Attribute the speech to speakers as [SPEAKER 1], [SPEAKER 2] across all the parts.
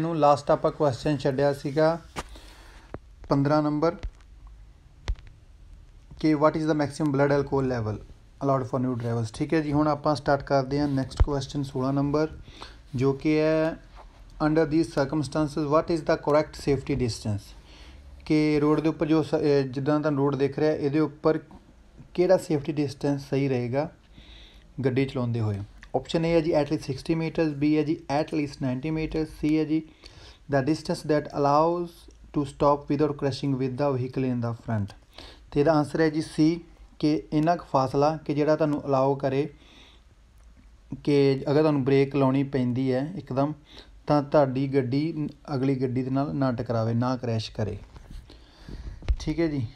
[SPEAKER 1] 6 ਨੂੰ ਲਾਸਟ ਆਪਾਂ ਕੁਐਸਚਨ ਛੱਡਿਆ ਸੀਗਾ 15 ਨੰਬਰ ਕਿ what is the maximum blood alcohol level allowed for new drivers ਠੀਕ ਹੈ ਜੀ ਹੁਣ ਆਪਾਂ ਸਟਾਰਟ ਕਰਦੇ ਹਾਂ ਨੈਕਸਟ ਕੁਐਸਚਨ 16 ਨੰਬਰ ਜੋ ਕਿ ਹੈ under these circumstances what is the correct safety distance ਕਿ ਰੋਡ ਦੇ ਉੱਪਰ ਜੋ ਜਿੱਦਾਂ ਤਾਂ ਰੋਡ ਦੇਖ ਰਿਹਾ ਇਹਦੇ ਉੱਪਰ ਕਿਹੜਾ ਸੇਫਟੀ ਡਿਸਟੈਂਸ ਸਹੀ ਰਹੇਗਾ ਗੱਡੀ ਚਲਾਉਂਦੇ ਹੋਏ ਆਪਸ਼ਨ ਏ ਹੈ ਜੀ ਐਟ ਲੀਸਟ 60 ਮੀਟਰ ਬੀ ਹੈ ਜੀ ਐਟ ਲੀਸਟ 90 ਮੀਟਰ ਸੀ ਹੈ ਜੀ the distance that allows to stop without crashing with the vehicle in the front ਤੇ ਇਹਦਾ ਆਨਸਰ ਹੈ ਜੀ ਸੀ ਕਿ ਇਨਾ ਕੁ ਫਾਸਲਾ ਕਿ ਜਿਹੜਾ ਤੁਹਾਨੂੰ ਅਲਾਉ ਕਰੇ ਕਿ ਅਗਰ ਤੁਹਾਨੂੰ ਬ੍ਰੇਕ ਲਾਉਣੀ ਪੈਂਦੀ ਹੈ ਇੱਕਦਮ ਤਾਂ ਤੁਹਾਡੀ ਗੱਡੀ ਅਗਲੀ ਗੱਡੀ ਦੇ ਨਾਲ ਨਾ ਟਕਰਾਵੇ ਨਾ ਕ੍ਰੈਸ਼ ਕਰੇ ਠੀਕ ਹੈ ਜੀ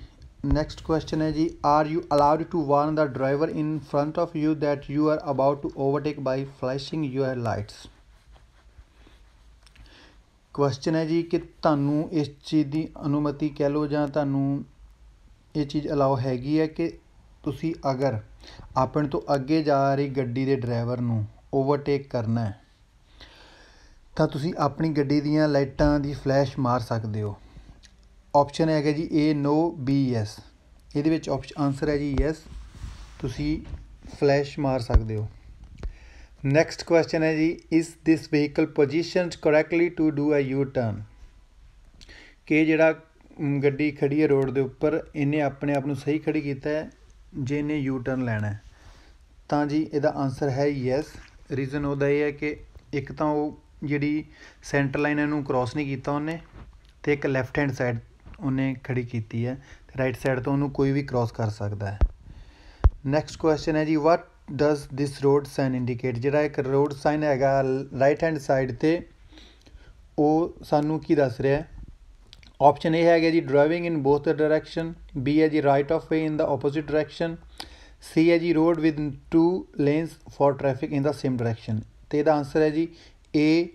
[SPEAKER 1] ਨੈਕਸਟ ਕੁਐਸਚਨ ਹੈ ਜੀ are you allowed to warn the driver in front of you that you are about to overtake by flashing your lights question ਹੈ ਜੀ ਕਿ ਤੁਹਾਨੂੰ ਇਸ ਚੀਜ਼ ਦੀ ਅਨੁਮਤੀ ਕਹਿ ਲੋ ਜਾਂ ਤੁਹਾਨੂੰ ਇਹ ਚੀਜ਼ ਅਲਾਉ ਹੈਗੀ ਹੈ ਕਿ ਤੁਸੀਂ ਅਗਰ ਆਪਣ ਤੋਂ ਅੱਗੇ ਜਾ ਰਹੀ ਗੱਡੀ ਦੇ ਡਰਾਈਵਰ ਨੂੰ ਓਵਰਟੇਕ ਕਰਨਾ ਹੈ ਤਾਂ ਤੁਸੀਂ ਆਪਣੀ ਗੱਡੀ ਦੀਆਂ ਲਾਈਟਾਂ ਦੀ ਫਲੈਸ਼ ਮਾਰ ਸਕਦੇ ਹੋ ਆਪਸ਼ਨ ਹੈਗਾ ਜੀ A ਨੋ B ਯੈਸ ਇਹਦੇ ਵਿੱਚ ਆਪਸ਼ਨ ਆਨਸਰ ਹੈ ਜੀ ਯੈਸ ਤੁਸੀਂ ਫਲੈਸ਼ ਮਾਰ ਸਕਦੇ ਹੋ ਨੈਕਸਟ ਕੁਐਸਚਨ ਹੈ ਜੀ is this vehicle positioned correctly to do a U turn ਕਿ ਜਿਹੜਾ ਗੱਡੀ ਖੜੀ ਹੈ ਰੋਡ ਦੇ ਉੱਪਰ ਇਹਨੇ ਆਪਣੇ ਆਪ ਨੂੰ ਸਹੀ ਖੜੀ ਕੀਤਾ ਹੈ ਜੇ ਇਹਨੇ ਯੂ ਟਰਨ ਲੈਣਾ ਹੈ ਤਾਂ ਜੀ ਇਹਦਾ ਆਨਸਰ ਹੈ ਯੈਸ ਰੀਜ਼ਨ ਉਹਦਾ ਇਹ ਹੈ ਕਿ ਇੱਕ ਤਾਂ ਉਹ ਜਿਹੜੀ ਸੈਂਟਰ ਲਾਈਨ ਇਹਨੂੰ ਕ੍ਰਾਸ ਨਹੀਂ ਕੀਤਾ ਉਹਨੇ ਤੇ ਇੱਕ ਲੈਫਟ ਹੈਂਡ ਸਾਈਡ ਉਹਨੇ ਖੜੀ ਕੀਤੀ ਹੈ ਤੇ ਰਾਈਟ ਸਾਈਡ ਤੋਂ ਉਹਨੂੰ ਕੋਈ ਵੀ ਕ੍ਰਾਸ ਕਰ ਸਕਦਾ ਹੈ ਨੈਕਸਟ ਕੁਐਸਚਨ ਹੈ ਜੀ what does this road sign indicate ਜਿਹੜਾ ਇੱਕ ਰੋਡ ਸਾਈਨ ਹੈਗਾ ਰਾਈਟ ਹੈਂਡ ਸਾਈਡ ਤੇ ਉਹ ਸਾਨੂੰ ਕੀ ਦੱਸ ਰਿਹਾ ਹੈ ਆਪਸ਼ਨ ਇਹ ਹੈਗਾ ਜੀ driving in both direction B ਹੈ ਜੀ right of way in the opposite direction C ਹੈ ਜੀ road with two lanes for traffic in the same direction ਤੇ ਇਹਦਾ ਆਨਸਰ ਹੈ ਜੀ A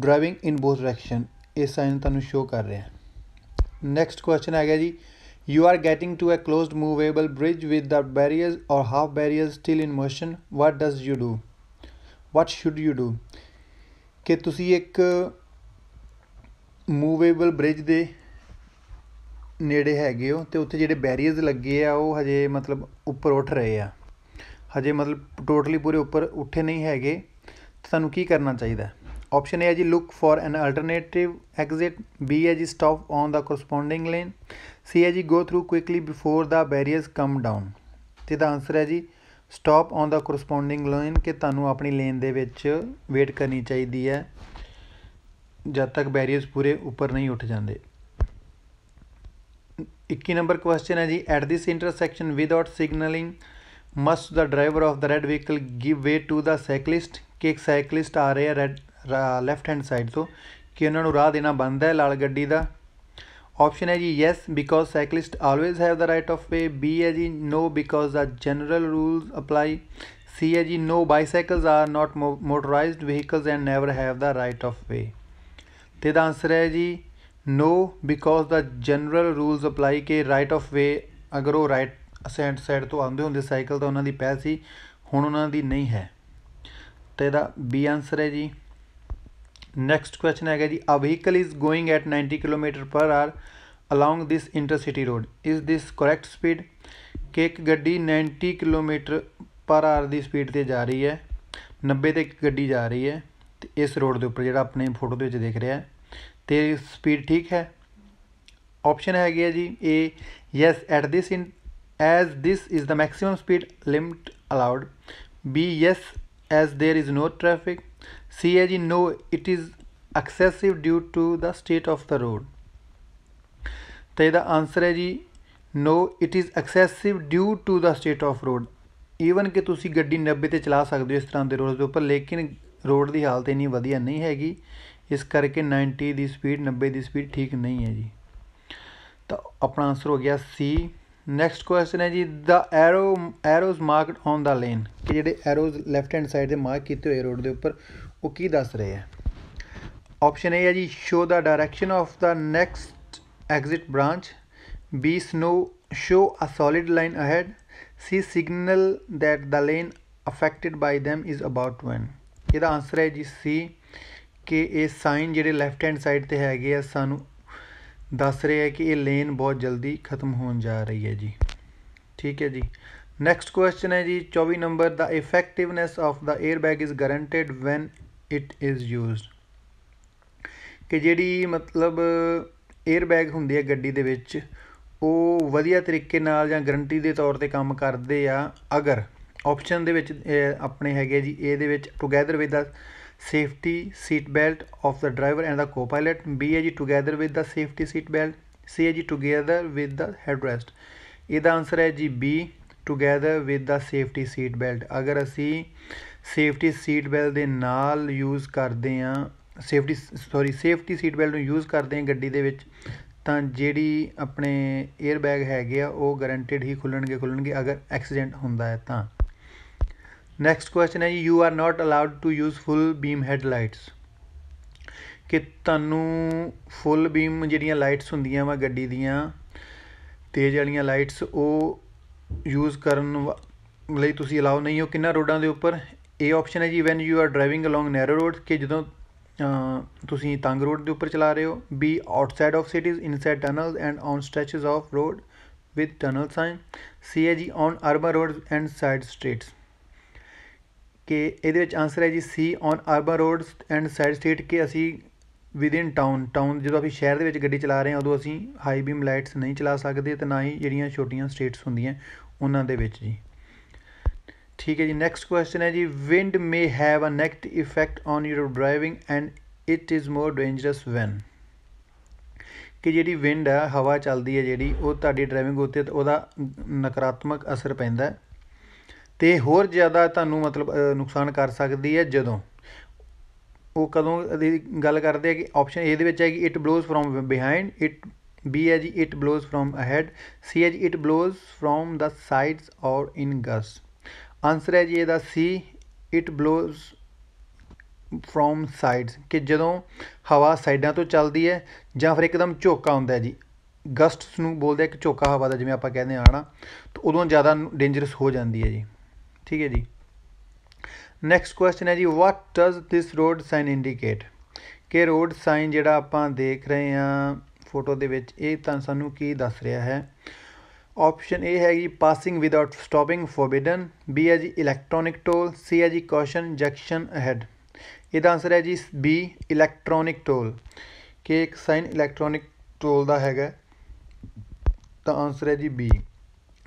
[SPEAKER 1] driving in both direction ਇਹ ਸਾਈਨ ਤੁਹਾਨੂੰ ਸ਼ੋ ਕਰ ਰਿਹਾ ਹੈ ਨੈਕਸਟ ਕੁਐਸਚਨ ਹੈਗਾ ਜੀ you are getting to a closed movable bridge with the barriers or half barriers still in motion what does you do what should you do ਕਿ ਤੁਸੀਂ ਇੱਕ ਮੂਵੇਬਲ ਬ੍ਰਿਜ ਦੇ ਨੇੜੇ ਹੈਗੇ ਹੋ ਤੇ ਉੱਥੇ ਜਿਹੜੇ ਬੈਰੀਅਰਸ ਲੱਗੇ ਆ ਉਹ ਹਜੇ ਮਤਲਬ ਉੱਪਰ ਉੱਠ ਰਹੇ ਆ ਹਜੇ ਮਤਲਬ ਟੋਟਲੀ ਪੂਰੇ ਉੱਪਰ ਉੱਠੇ ਨਹੀਂ ਹੈਗੇ ਤੁਹਾਨੂੰ ਕੀ ਕਰਨਾ ਚਾਹੀਦਾ ਆਪਸ਼ਨ ਏ ਹੈ ਜੀ look for an alternative exit B ਹੈ ਜੀ stop on the corresponding lane C ਹੈ ਜੀ go through quickly before the barriers come down ਤੇ ਦਾ ਆਨਸਰ ਹੈ ਜੀ stop on the corresponding lane ਕਿ ਤੁਹਾਨੂੰ ਆਪਣੀ ਲੇਨ ਦੇ ਵਿੱਚ ਵੇਟ ਕਰਨੀ ਚਾਹੀਦੀ ਹੈ ਜਦ ਤੱਕ ਬੈਰੀਅਰਸ ਪੂਰੇ ਉੱਪਰ ਨਹੀਂ ਉੱਠ ਜਾਂਦੇ 21 ਨੰਬਰ ਕੁਐਸਚਨ ਹੈ ਜੀ at this intersection without signalling must the driver of the red vehicle give way to the cyclist ਕਿ ਇੱਕ ਸਾਈਕਲਿਸਟ ਆ ਰਿਹਾ ਹੈ ਰੈਡ ਲੈਫਟ ਹੈਂਡ ਸਾਈਡ ਤੋਂ ਕਿ ਉਹਨਾਂ ਨੂੰ ਰਾਹ ਦੇਣਾ ਬੰਦ ਹੈ ਲਾਲ ਗੱਡੀ ਦਾ ਆਪਸ਼ਨ ਹੈ ਜੀ yes because cyclist always have the right of way B ਹੈ ਜੀ no because the general rules apply C ਹੈ ਜੀ no bicycles are not motorized vehicles and never have the right of way ਤੇ ਦਾ answer ਹੈ ਜੀ no because the general rules apply ਕੇ right of way ਅਗਰ ਉਹ ਰਾਈਟ ਸੈਂਟ ਸਾਈਡ ਤੋਂ ਆਉਂਦੇ ਹੁੰਦੇ ਸਾਈਕਲ ਤਾਂ ਉਹਨਾਂ ਦੀ ਪਹਿਲ ਸੀ ਹੁਣ ਉਹਨਾਂ ਦੀ ਨਹੀਂ ਹੈ ਤੇ ਦਾ ਬੀ ਆਨਸਰ ਹੈ ਜੀ ਨੈਕਸਟ ਕੁਐਸਚਨ ਹੈਗਾ ਜੀ a vehicle is going at 90 kilometre per hour along this intercity road is this correct speed ਕਿ ਇੱਕ ਗੱਡੀ 90 ਕਿਲੋਮੀਟਰ ਪਰ ਆਰ ਦੀ ਸਪੀਡ ਤੇ ਜਾ ਰਹੀ ਹੈ 90 ਤੇ ਇੱਕ ਗੱਡੀ ਜਾ ਰਹੀ ਹੈ ਤੇ ਇਸ ਰੋਡ ਦੇ ਉੱਪਰ ਜਿਹੜਾ ਆਪਣੇ ਫੋਟੋ ਦੇ ਵਿੱਚ ਦੇਖ ਰਿਹਾ ਤੇ ਸਪੀਡ ਠੀਕ ਹੈ ਆਪਸ਼ਨ ਹੈਗੀ ਹੈ ਜੀ A yes at this in as this is the maximum speed limit allowed B yes as there is no traffic. C as in no, it is excessive due to the state of the road. ਤਾਂ ਇਹਦਾ answer ਹੈ ਜੀ no it is excessive due to the state of road even ਕਿ ਤੁਸੀਂ ਗੱਡੀ 90 ਤੇ ਚਲਾ ਸਕਦੇ ਹੋ ਇਸ ਤਰ੍ਹਾਂ ਦੇ ਰੋਡ ਦੇ ਉੱਪਰ ਲੇਕਿਨ ਰੋਡ ਦੀ ਹਾਲਤ ਇਨੀ ਵਧੀਆ ਨਹੀਂ ਹੈਗੀ ਇਸ ਕਰਕੇ 90 ਦੀ ਸਪੀਡ 90 ਦੀ ਸਪੀਡ ਠੀਕ ਨਹੀਂ ਹੈ ਜੀ ਤਾਂ ਆਪਣਾ ਆਨਸਰ ਹੋ ਗਿਆ ਸੀ ਨੈਕਸਟ ਕੁਐਸਚਨ ਹੈ ਜੀ the arrow arrows marked on the lane ਕਿ ਜਿਹੜੇ ਐਰੋਜ਼ ਲੈਫਟ ਹੈਂਡ ਸਾਈਡ ਤੇ ਮਾਰਕ ਕੀਤੇ ਹੋਏ ਰੋਡ ਦੇ ਉੱਪਰ ਉਹ ਕੀ ਦੱਸ ਰਹੇ ਆ ਆਪਸ਼ਨ A ਹੈ ਜੀ show the direction of the next exit branch B snow show a solid line ahead C signal that the lane affected by them is about when ਇਹਦਾ ਆਨਸਰ ਹੈ ਜੀ C ਕਿ ਇਹ ਸਾਈਨ ਜਿਹੜੇ left hand side ਤੇ ਹੈਗੇ ਆ ਸਾਨੂੰ ਦੱਸ ਰਿਹਾ ਹੈ ਕਿ ਇਹ ਲੇਨ ਬਹੁਤ ਜਲਦੀ ਖਤਮ ਹੋਣ ਜਾ ਰਹੀ ਹੈ ਜੀ ਠੀਕ ਹੈ ਜੀ ਨੈਕਸਟ ਕੁਐਸਚਨ ਹੈ ਜੀ 24 number the effectiveness of the air bag is guaranteed when it is used ਕਿ ਜਿਹੜੀ ਮਤਲਬ 에ਅਰ ਬੈਗ ਹੁੰਦੀ ਹੈ ਗੱਡੀ ਦੇ ਵਿੱਚ ਉਹ ਵਧੀਆ ਤਰੀਕੇ ਨਾਲ ਜਾਂ ਗਾਰੰਟੀ ਦੇ ਤੌਰ ਤੇ ਕੰਮ ਕਰਦੇ ਆ ਅਗਰ ਆਪਸ਼ਨ ਦੇ ਵਿੱਚ ਆਪਣੇ ਹੈਗੇ ਜੀ ਇਹਦੇ ਵਿੱਚ together with the safety seat belt of the driver and the co-pilot BAG together with the safety seat belt CAG together with the headrest ਇਹਦਾ ਆਨਸਰ ਹੈ ਜੀ B together with the safety seat belt ਅਗਰ ਅਸੀਂ safety seat belt ਦੇ ਨਾਲ use ਕਰਦੇ ਆ safety sorry safety seat belt ਨੂੰ ਯੂਜ਼ ਕਰਦੇ ਆ ਗੱਡੀ ਦੇ ਵਿੱਚ ਤਾਂ ਜਿਹੜੀ ਆਪਣੇ 에ਅਰ ਬੈਗ ਹੈਗੇ ਆ ਉਹ ਗਾਰੰਟਿਡ ਹੀ ਖੁੱਲਣਗੇ ਖੁੱਲਣਗੇ ਅਗਰ ਐਕਸੀਡੈਂਟ ਹੁੰਦਾ ਹੈ ਤਾਂ ਨੈਕਸਟ ਕੁਐਸਚਨ ਹੈ ਜੀ you are not allowed to use full beam headlights ਕਿ ਤੁਹਾਨੂੰ ਫੁੱਲ ਬੀਮ ਜਿਹੜੀਆਂ ਲਾਈਟਸ ਹੁੰਦੀਆਂ ਵਾ ਗੱਡੀ ਦੀਆਂ ਤੇਜ਼ ਵਾਲੀਆਂ ਲਾਈਟਸ ਉਹ ਯੂਜ਼ ਕਰਨ ਲਈ ਤੁਸੀਂ ਅਲਾਉ ਨਹੀਂ ਹੋ ਕਿੰਨਾ ਰੋਡਾਂ ਦੇ ਉੱਪਰ ਇਹ ਆਪਸ਼ਨ ਹੈ ਜੀ when you are driving along narrow roads ਕਿ ਜਦੋਂ ਤੁਸੀਂ ਤੰਗ ਰੋਡ ਦੇ ਉੱਪਰ ਚਲਾ ਰਹੇ ਹੋ B outside of cities inside tunnels and on stretches of road with tunnel sign C ਹੈ ਜੀ on urban roads and side streets ਕਿ ਇਹਦੇ ਵਿੱਚ ਆਨਸਰ ਹੈ ਜੀ C on urban roads and side street ਕਿ ਅਸੀਂ ਵਿਦਿਨ ਟਾਊਨ ਟਾਊਨ ਜਦੋਂ ਅਸੀਂ ਸ਼ਹਿਰ ਦੇ ਵਿੱਚ ਗੱਡੀ ਚਲਾ ਰਹੇ ਹਾਂ ਉਦੋਂ ਅਸੀਂ ਹਾਈ ਬੀਮ ਲਾਈਟਸ ਨਹੀਂ ਚਲਾ ਸਕਦੇ ਤੇ ਨਾ ਹੀ ਜਿਹੜੀਆਂ ਛੋਟੀਆਂ ਸਟਰੀਟਸ ਹੁੰਦੀਆਂ ਉਹਨਾਂ ਦੇ ਵਿੱਚ ਜੀ ਠੀਕ ਹੈ ਜੀ ਨੈਕਸਟ ਕੁਐਸਚਨ ਹੈ ਜੀ wind may have a negative effect on your driving and it is more dangerous when ਕਿ ਜਿਹੜੀ ਵਿੰਡ ਹੈ ਹਵਾ ਚੱਲਦੀ ਹੈ ਜਿਹੜੀ ਉਹ ਤੁਹਾਡੀ ਡਰਾਈਵਿੰਗ ਉੱਤੇ ਉਹਦਾ ਨਕਾਰਾਤਮਕ ਅਸਰ ਪੈਂਦਾ ਹੈ ਤੇ ਹੋਰ ਜ਼ਿਆਦਾ ਤੁਹਾਨੂੰ ਮਤਲਬ ਨੁਕਸਾਨ ਕਰ ਸਕਦੀ ਹੈ ਜਦੋਂ ਉਹ ਕਦੋਂ ਦੀ ਗੱਲ ਕਰਦੇ ਆ ਕਿ ਆਪਸ਼ਨ ਏ ਦੇ ਵਿੱਚ ਹੈ ਕਿ it blows from behind it B ਹੈ ਜੀ it blows from ahead C ਹੈ ਜੀ it blows from the sides or in gusts answer ਹੈ ਜੀ ਇਹਦਾ C it blows from sides ਕਿ ਜਦੋਂ ਹਵਾ ਸਾਈਡਾਂ ਤੋਂ ਚੱਲਦੀ ਹੈ ਜਾਂ ਫਿਰ ਇੱਕਦਮ ਝੋਕਾ ਹੁੰਦਾ ਜੀ ਗਸਟਸ ਨੂੰ ਬੋਲਦੇ ਆ ਕਿ ਝੋਕਾ ਹਵਾ ਦਾ ਜਿਵੇਂ ਆਪਾਂ ਕਹਿੰਦੇ ਆ ਹਨਾ ਤਾਂ ਉਦੋਂ ਜ਼ਿਆਦਾ ਡੇਂਜਰਸ ਹੋ ਜਾਂਦੀ ਹੈ ਜੀ ਠੀਕ ਹੈ ਜੀ ਨੈਕਸਟ ਕੁਐਸਚਨ ਹੈ ਜੀ what does this road sign indicate ਕਿ ਰੋਡ ਸਾਈਨ ਜਿਹੜਾ ਆਪਾਂ ਦੇਖ ਰਹੇ ਹਾਂ ਫੋਟੋ ਦੇ ਵਿੱਚ ਇਹ ਤਾਂ ਸਾਨੂੰ ਕੀ ਦੱਸ ਰਿਹਾ ਹੈ ਆਪਸ਼ਨ ਏ ਹੈ ਜੀ passing without stopping forbidden B ਹੈ ਜੀ ਇਲੈਕਟ੍ਰੋਨਿਕ ਟੋਲ ਸੀ ਹੈ ਜੀ ਕੌਸ਼ਨ ਜੈਕਸ਼ਨ ਅਹੈਡ ਇਹਦਾ ਆਨਸਰ ਹੈ ਜੀ ਬੀ ਇਲੈਕਟ੍ਰੋਨਿਕ ਟੋਲ ਕਿ ਇੱਕ ਸਾਈਨ ਇਲੈਕਟ੍ਰੋਨਿਕ ਟੋਲ ਦਾ ਹੈਗਾ ਤਾਂ ਆਨਸਰ ਹੈ ਜੀ ਬੀ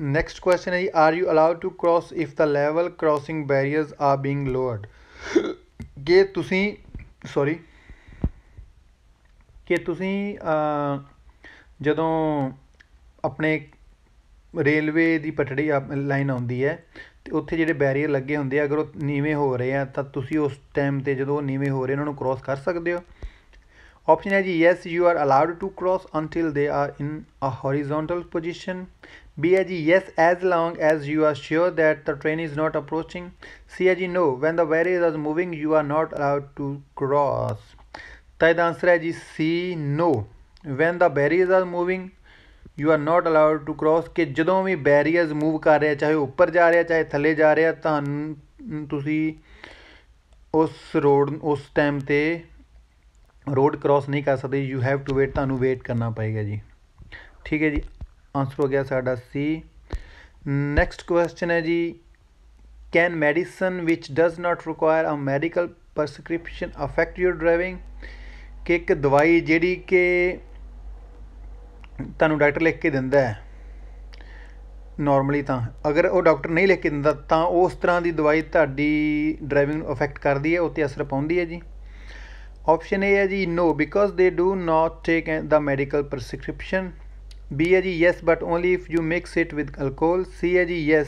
[SPEAKER 1] ਨੈਕਸਟ ਕੁਐਸਚਨ ਹੈ ਜੀ are you allowed to cross if the level crossing barriers are being lowered ਕਿ ਤੁਸੀਂ ਸੌਰੀ ਕਿ ਤੁਸੀਂ ਜਦੋਂ ਆਪਣੇ ਰੇਲਵੇ ਦੀ ਪਟੜੀ ਲਾਈਨ ਆਉਂਦੀ ਹੈ ਤੇ ਉੱਥੇ ਜਿਹੜੇ ਬੈਰੀਅਰ ਲੱਗੇ ਹੁੰਦੇ ਆ ਅਗਰ ਉਹ ਨੀਵੇਂ ਹੋ ਰਹੇ ਆ ਤਾਂ ਤੁਸੀਂ ਉਸ ਟਾਈਮ ਤੇ ਜਦੋਂ ਉਹ ਨੀਵੇਂ ਹੋ ਰਹੇ ਉਹਨਾਂ ਨੂੰ ਕ੍ਰਾਸ ਕਰ ਸਕਦੇ ਹੋ ਆਪਸ਼ਨ ਹੈ ਜੀ yes you are allowed to cross until they are in a horizontal position B is yes as long as you are sure that the train is not approaching. C is no when the barrier is moving you are not allowed to cross. ਤਾਂ ਇਹਦਾ answer ਹੈ ਜੀ C no when the barriers are moving you are not allowed to cross ਕਿ ਜਦੋਂ ਵੀ barriers move ਕਰ rahe ਚਾਹੇ ਉੱਪਰ ਜਾ ਰਿਹਾ ਚਾਹੇ ਥੱਲੇ ਜਾ ਰਿਹਾ ਤੁਹਾਨੂੰ ਤੁਸੀਂ ਉਸ ਰੋਡ ਉਸ ਟਾਈਮ ਤੇ ਰੋਡ ਕ੍ਰਾਸ ਨਹੀਂ ਕਰ ਸਕਦੇ ਯੂ ਹੈਵ ਟੂ ਵੇਟ ਤੁਹਾਨੂੰ wait karna payega ji ਠੀਕ ਹੈ ਜੀ ਆਨਸਰ ਹੋ ਗਿਆ ਸਾਡਾ ਸੀ ਨੈਕਸਟ ਕੁਐਸਚਨ ਹੈ ਜੀ can medicine which does not require a medical prescription affect your driving ਕਿ ਇੱਕ ਦਵਾਈ ਜਿਹੜੀ ਕਿ ਤੁਹਾਨੂੰ ਡਾਕਟਰ ਲਿਖ ਕੇ ਦਿੰਦਾ ਹੈ ਨਾਰਮਲੀ ਤਾਂ ਅਗਰ ਉਹ ਡਾਕਟਰ ਨਹੀਂ ਲਿਖ ਕੇ ਦਿੰਦਾ ਤਾਂ ਉਸ ਤਰ੍ਹਾਂ ਦੀ ਦਵਾਈ ਤੁਹਾਡੀ ਡਰਾਈਵਿੰਗ ਨੂੰ ਅਫੈਕਟ ਕਰਦੀ ਹੈ ਉੱਤੇ ਅਸਰ ਪਾਉਂਦੀ ਹੈ ਜੀ ਆਪਸ਼ਨ ਏ ਹੈ ਜੀ no because they do not take the medical prescription B ਹੈ ਜੀ yes but only if you mix it with alcohol C ਹੈ ਜੀ yes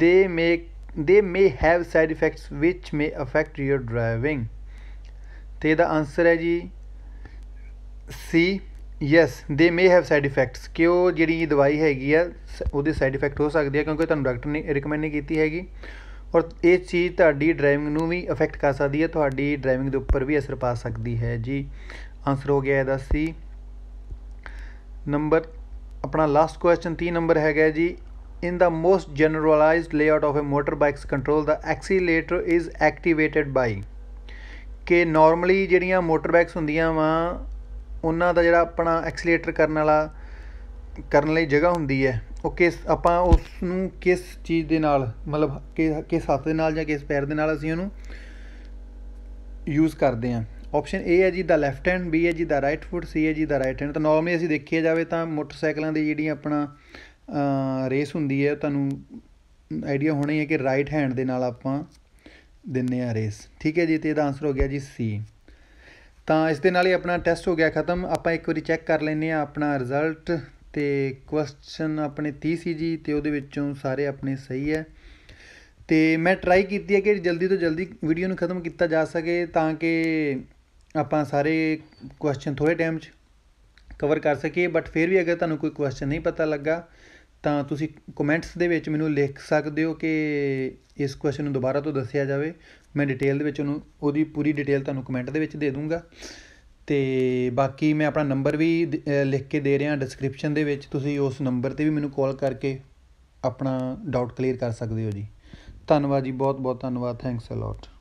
[SPEAKER 1] they make they may have side effects which may affect your driving ਤੇ ਇਹਦਾ answer ਹੈ ਜੀ C yes ਦੇ ਮੇ have side effects ਕਿ ਉਹ ਜਿਹੜੀ ਦਵਾਈ ਹੈਗੀ ਆ ਉਹਦੇ ਸਾਈਡ ਇਫੈਕਟ ਹੋ ਸਕਦੇ ਆ ਕਿਉਂਕਿ ਤੁਹਾਨੂੰ ਡਾਕਟਰ ਨੇ ਰეკਮੈਂਡ ਨਹੀਂ ਕੀਤੀ ਹੈਗੀ ਔਰ ਇਹ ਚੀਜ਼ ਤੁਹਾਡੀ ਡਰਾਈਵਿੰਗ ਨੂੰ ਵੀ ਅਫੈਕਟ ਕਰ ਸਕਦੀ ਹੈ ਤੁਹਾਡੀ ਡਰਾਈਵਿੰਗ ਦੇ ਉੱਪਰ ਵੀ ਅਸਰ ਪਾ ਸਕਦੀ ਹੈ ਜੀ ਆਨਸਰ ਹੋ ਗਿਆ ਇਹਦਾ ਸੀ ਨੰਬਰ ਆਪਣਾ ਲਾਸਟ ਕੁਐਸਚਨ 3 ਨੰਬਰ ਹੈਗਾ ਜੀ in the most generalized layout of a motorbikes control the accelerator is activated by ਕਿ ਨਾਰਮਲੀ ਜਿਹੜੀਆਂ ਮੋਟਰਬਾਈਕਸ ਹੁੰਦੀਆਂ ਵਾ ਉਹਨਾਂ ਦਾ ਜਿਹੜਾ ਆਪਣਾ ਐਕਸੀਲੇਟਰ ਕਰਨ ਵਾਲਾ ਕਰਨ ਲਈ ਜਗ੍ਹਾ ਹੁੰਦੀ ਹੈ ਉਹ ਕਿਸ ਆਪਾਂ ਉਸ ਨੂੰ ਕਿਸ ਚੀਜ਼ ਦੇ ਨਾਲ ਮਤਲਬ ਕਿ ਕਿਸ ਹੱਥ ਦੇ ਨਾਲ ਜਾਂ ਕਿਸ ਪੈਰ ਦੇ ਨਾਲ ਅਸੀਂ ਉਹਨੂੰ ਯੂਜ਼ ਕਰਦੇ ਆਂ ਆਪਸ਼ਨ ਏ ਹੈ ਜੀ ਦਾ ਲੈਫਟ ਹੈਂਡ ਬੀ ਹੈ ਜੀ ਦਾ ਰਾਈਟ ਫੁੱਟ ਸੀ ਹੈ ਜੀ ਦਾ ਰਾਈਟ ਹੈਂਡ ਤਾਂ ਨਾਰਮਲੀ ਅਸੀਂ ਦੇਖਿਆ ਜਾਵੇ ਤਾਂ ਮੋਟਰਸਾਈਕਲਾਂ ਦੀ ਜਿਹੜੀ ਆਪਣਾ ਰੇਸ ਹੁੰਦੀ ਹੈ ਤੁਹਾਨੂੰ ਆਈਡੀਆ ਹੋਣਾ ਹੀ ਹੈ ਕਿ ਰਾਈਟ ਹੈਂਡ ਦੇ ਨਾਲ ਆਪਾਂ ਦਿੰਨੇ ਆ ਰੇਸ ਠੀਕ ਹੈ ਜੀ ਤੇ ਇਹਦਾ ਆਨਸਰ ਹੋ ਗਿਆ ਜੀ ਸੀ ਤਾਂ ਇਸ ਦੇ ਨਾਲ ਹੀ ਆਪਣਾ ਟੈਸਟ ਹੋ ਗਿਆ ਖਤਮ ਆਪਾਂ ਇੱਕ ਵਾਰੀ ਚੈੱਕ ਕਰ ਲੈਨੇ ਆ ਆਪਣਾ ਰਿਜ਼ਲਟ ਤੇ ਕੁਐਸਚਨ ਆਪਣੇ 30 ਸੀ ਜੀ ਤੇ ਉਹਦੇ ਵਿੱਚੋਂ ਸਾਰੇ ਆਪਣੇ ਸਹੀ ਹੈ ਤੇ ਮੈਂ ਟਰਾਈ ਕੀਤੀ ਹੈ ਕਿ ਜਲਦੀ ਤੋਂ ਜਲਦੀ ਵੀਡੀਓ ਨੂੰ ਖਤਮ ਕੀਤਾ ਜਾ ਸਕੇ ਤਾਂ ਕਿ ਆਪਾਂ ਸਾਰੇ ਕੁਐਸਚਨ ਥੋੜੇ ਟਾਈਮ 'ਚ ਕਵਰ ਕਰ ਸਕੀਏ ਬਟ ਫਿਰ ਵੀ ਅਗਰ ਤੁਹਾਨੂੰ ਕੋਈ ਕੁਐਸਚਨ ਨਹੀਂ ਪਤਾ ਲੱਗਾ ਤਾਂ ਤੁਸੀਂ ਕਮੈਂਟਸ ਦੇ ਵਿੱਚ ਮੈਨੂੰ ਲਿਖ ਸਕਦੇ ਹੋ ਕਿ ਇਸ ਕੁਐਸਚਨ ਨੂੰ ਦੁਬਾਰਾ ਤੋਂ ਦੱਸਿਆ ਜਾਵੇ ਮੈਂ ਡਿਟੇਲ ਦੇ ਵਿੱਚ ਉਹਨੂੰ ਉਹਦੀ ਪੂਰੀ ਡਿਟੇਲ ਤੁਹਾਨੂੰ ਕਮੈਂਟ ਦੇ ਵਿੱਚ ਦੇ ਦੂੰਗਾ ਤੇ ਬਾਕੀ ਮੈਂ ਆਪਣਾ ਨੰਬਰ ਵੀ ਲਿਖ ਕੇ ਦੇ ਰਿਹਾ ਡਿਸਕ੍ਰਿਪਸ਼ਨ ਦੇ ਵਿੱਚ ਤੁਸੀਂ ਉਸ ਨੰਬਰ ਤੇ ਵੀ ਮੈਨੂੰ ਕਾਲ ਕਰਕੇ ਆਪਣਾ ਡਾਊਟ ਕਲੀਅਰ ਕਰ ਸਕਦੇ ਹੋ ਜੀ ਧੰਨਵਾਦ ਜੀ ਬਹੁਤ ਬਹੁਤ ਧੰਨਵਾਦ ਥੈਂਕਸ ਅ ਲੋਟ